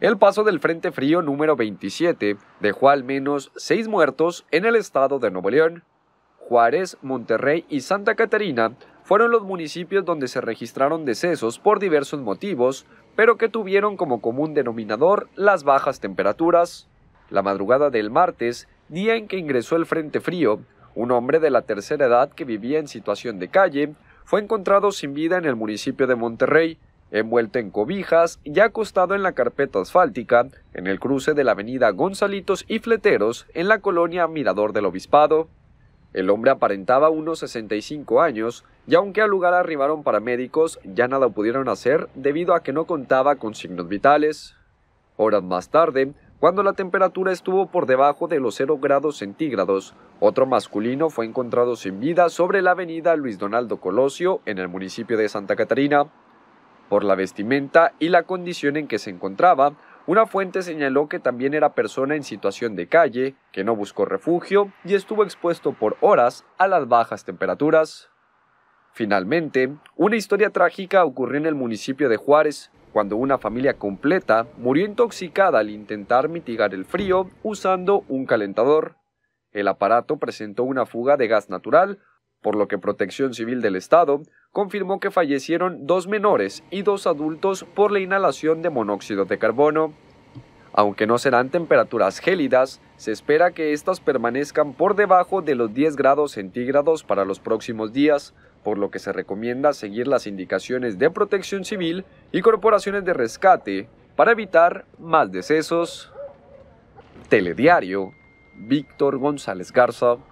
El paso del Frente Frío número 27 dejó al menos seis muertos en el estado de Nuevo León. Juárez, Monterrey y Santa Catarina fueron los municipios donde se registraron decesos por diversos motivos, pero que tuvieron como común denominador las bajas temperaturas. La madrugada del martes, día en que ingresó el Frente Frío, un hombre de la tercera edad que vivía en situación de calle, fue encontrado sin vida en el municipio de Monterrey, envuelto en cobijas y acostado en la carpeta asfáltica, en el cruce de la avenida Gonzalitos y Fleteros, en la colonia Mirador del Obispado. El hombre aparentaba unos 65 años, y aunque al lugar arribaron paramédicos, ya nada pudieron hacer debido a que no contaba con signos vitales. Horas más tarde, cuando la temperatura estuvo por debajo de los 0 grados centígrados, otro masculino fue encontrado sin vida sobre la avenida Luis Donaldo Colosio en el municipio de Santa Catarina por la vestimenta y la condición en que se encontraba, una fuente señaló que también era persona en situación de calle, que no buscó refugio y estuvo expuesto por horas a las bajas temperaturas. Finalmente, una historia trágica ocurrió en el municipio de Juárez, cuando una familia completa murió intoxicada al intentar mitigar el frío usando un calentador. El aparato presentó una fuga de gas natural, por lo que Protección Civil del Estado confirmó que fallecieron dos menores y dos adultos por la inhalación de monóxido de carbono. Aunque no serán temperaturas gélidas, se espera que éstas permanezcan por debajo de los 10 grados centígrados para los próximos días, por lo que se recomienda seguir las indicaciones de protección civil y corporaciones de rescate para evitar más decesos. Telediario, Víctor González Garza.